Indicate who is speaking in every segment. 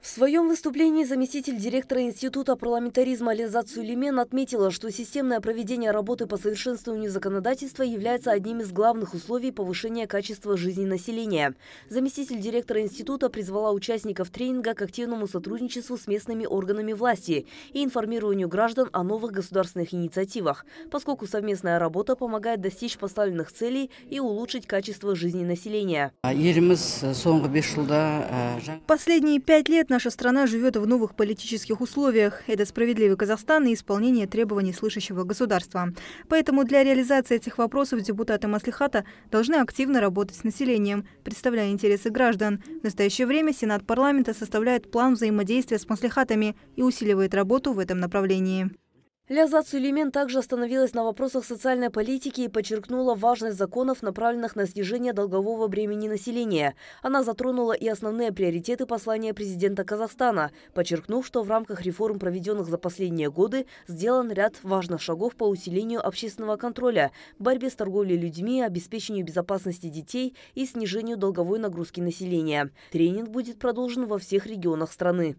Speaker 1: В своем выступлении заместитель директора Института парламентаризма Лензат Сулеймен отметила, что системное проведение работы по совершенствованию законодательства является одним из главных условий повышения качества жизни населения. Заместитель директора Института призвала участников тренинга к активному сотрудничеству с местными органами власти и информированию граждан о новых государственных инициативах, поскольку совместная работа помогает достичь поставленных целей и улучшить
Speaker 2: качество жизни населения. А э, э, Последние пять лет лет наша страна живет в новых политических условиях. Это справедливый Казахстан и исполнение требований слышащего государства. Поэтому для реализации этих вопросов депутаты Маслихата должны активно работать с населением, представляя интересы граждан. В настоящее время Сенат парламента составляет план взаимодействия с маслихатами и усиливает работу в этом направлении.
Speaker 1: Лязат Сулеймен также остановилась на вопросах социальной политики и подчеркнула важность законов, направленных на снижение долгового бремени населения. Она затронула и основные приоритеты послания президента Казахстана, подчеркнув, что в рамках реформ, проведенных за последние годы, сделан ряд важных шагов по усилению общественного контроля, борьбе с торговлей людьми, обеспечению безопасности детей и снижению долговой нагрузки населения. Тренинг будет продолжен во всех регионах страны.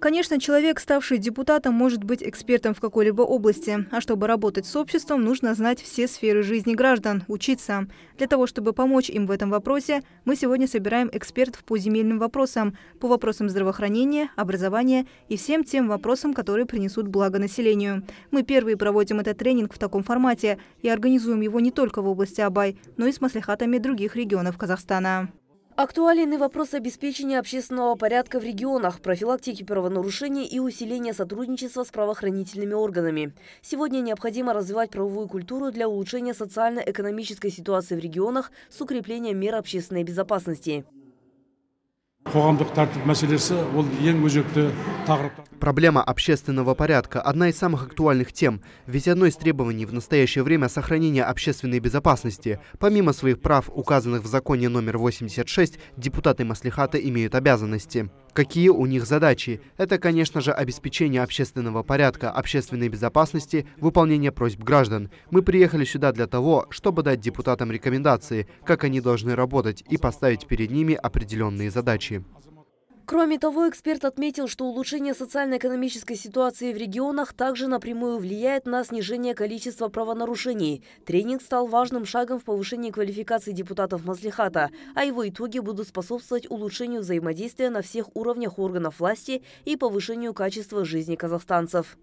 Speaker 2: Конечно, человек, ставший депутатом, может быть экспертом в какой-либо области. А чтобы работать с обществом, нужно знать все сферы жизни граждан, учиться. Для того, чтобы помочь им в этом вопросе, мы сегодня собираем экспертов по земельным вопросам, по вопросам здравоохранения, образования и всем тем вопросам, которые принесут благо населению. Мы первые проводим этот тренинг в таком формате и организуем его не только в области Абай, но и с маслихатами других регионов Казахстана. Актуален и вопрос
Speaker 1: обеспечения общественного порядка в регионах, профилактики правонарушений и усиления сотрудничества с правоохранительными органами. Сегодня необходимо развивать правовую культуру для улучшения социально-экономической ситуации в регионах с укреплением мер общественной безопасности
Speaker 3: проблема общественного порядка одна из самых актуальных тем ведь одно из требований в настоящее время сохранение общественной безопасности помимо своих прав указанных в законе номер 86 депутаты маслихата имеют обязанности Какие у них задачи? Это, конечно же, обеспечение общественного порядка, общественной безопасности, выполнение просьб граждан. Мы приехали сюда для того, чтобы дать депутатам рекомендации, как они должны работать, и поставить перед ними определенные задачи.
Speaker 1: Кроме того, эксперт отметил, что улучшение социально-экономической ситуации в регионах также напрямую влияет на снижение количества правонарушений. Тренинг стал важным шагом в повышении квалификации депутатов Маслихата, а его итоги будут способствовать улучшению взаимодействия на всех уровнях органов власти и повышению качества жизни казахстанцев.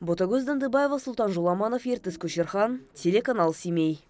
Speaker 1: Ботагоз Дандыбаева, Султан Жуламанов, Иртыс Кучерхан, телеканал «Семей».